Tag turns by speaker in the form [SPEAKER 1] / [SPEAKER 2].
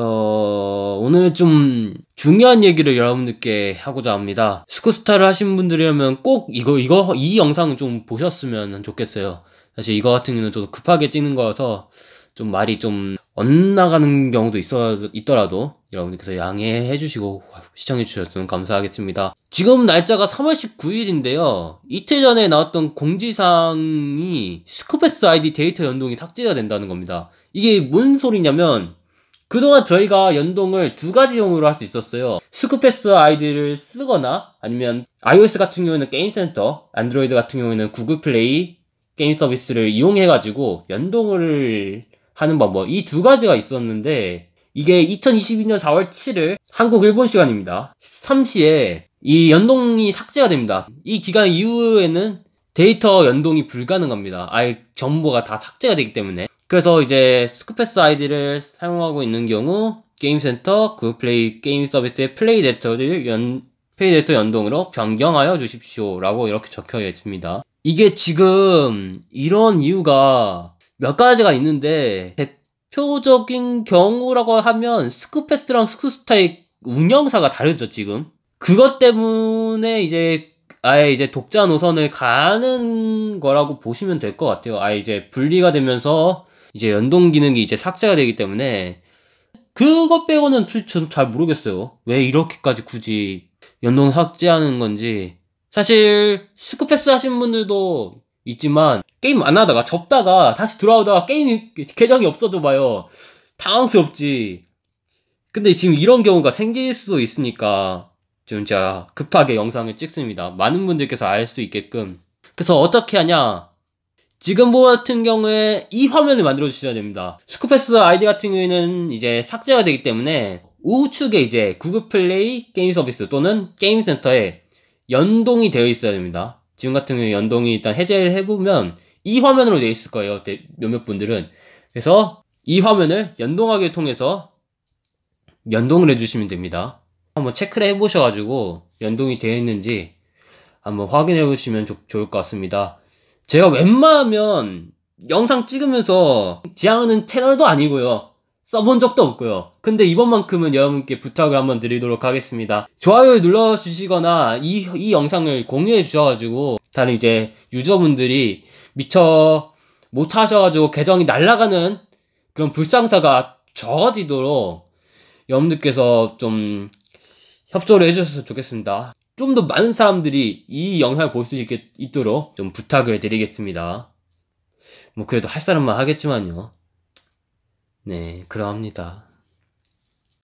[SPEAKER 1] 어, 오늘 좀 중요한 얘기를 여러분들께 하고자 합니다. 스쿠스타를 하신 분들이라면 꼭 이거, 이거, 이 영상 좀 보셨으면 좋겠어요. 사실 이거 같은 경우는 저도 급하게 찍는 거여서좀 말이 좀 엇나가는 경우도 있어, 있더라도 여러분들께서 양해해 주시고 시청해 주셨으면 감사하겠습니다. 지금 날짜가 3월 19일인데요. 이틀 전에 나왔던 공지사항이 스쿠베스 아이디 데이터 연동이 삭제가 된다는 겁니다. 이게 뭔 소리냐면 그동안 저희가 연동을 두 가지용으로 할 수 있었어요. 스쿠패스 아이디를 쓰거나 아니면 iOS 같은 경우에는 게임센터, 안드로이드 같은 경우에는 구글 플레이 게임 서비스를 이용해가지고 연동을 하는 방법. 이 두 가지가 있었는데 이게 2022년 4월 7일 한국 일본 시간입니다. 13시에 이 연동이 삭제가 됩니다. 이 기간 이후에는 데이터 연동이 불가능합니다. 아예 정보가 다 삭제가 되기 때문에. 그래서 이제 스쿠패스 아이디를 사용하고 있는 경우 게임센터 그 플레이 게임 서비스의 플레이 데이터를 연 플레이 데이터 연동으로 변경하여 주십시오라고 이렇게 적혀 있습니다. 이게 지금 이런 이유가 몇 가지가 있는데 대표적인 경우라고 하면 스쿠패스랑 스쿠스타의 운영사가 다르죠 지금 그것 때문에 이제 아예 이제 독자 노선을 가는 거라고 보시면 될 것 같아요. 아예 이제 분리가 되면서 이제 연동 기능이 이제 삭제가 되기 때문에 그것 빼고는 솔직히 잘 모르겠어요. 왜 이렇게까지 굳이 연동 삭제하는 건지. 사실 스크패스 하신 분들도 있지만 게임 안 하다가 접다가 다시 들어오다가 게임 계정이 없어져 봐요. 당황스럽지. 근데 지금 이런 경우가 생길 수도 있으니까 지금 제가 급하게 영상을 찍습니다. 많은 분들께서 알 수 있게끔. 그래서 어떻게 하냐? 지금 보 뭐 같은 경우에 이 화면을 만들어 주셔야 됩니다. 스쿠패스 아이디 같은 경우에는 이제 삭제가 되기 때문에 우측에 이제 구글 플레이 게임 서비스 또는 게임 센터에 연동이 되어 있어야 됩니다. 지금 같은 경우에 연동이 일단 해제를 해보면 이 화면으로 되어 있을 거예요. 몇몇 분들은. 그래서 이 화면을 연동하기 통해서 연동을 해주시면 됩니다. 한번 체크를 해보셔가지고 연동이 되어 있는지 한번 확인해 보시면 좋을 것 같습니다. 제가 웬만하면 영상 찍으면서 지향하는 채널도 아니고요. 써본 적도 없고요. 근데 이번만큼은 여러분께 부탁을 한번 드리도록 하겠습니다. 좋아요를 눌러주시거나 이, 이 영상을 공유해 주셔가지고 다른 이제 유저분들이 미처 못 하셔가지고 계정이 날아가는 그런 불상사가 적어지도록 여러분들께서 좀 협조를 해주셨으면 좋겠습니다. 좀더 많은 사람들이 이 영상을 볼 수 있도록 좀 부탁을 드리겠습니다. 뭐 그래도 할 사람만 하겠지만요. 네, 그러합니다.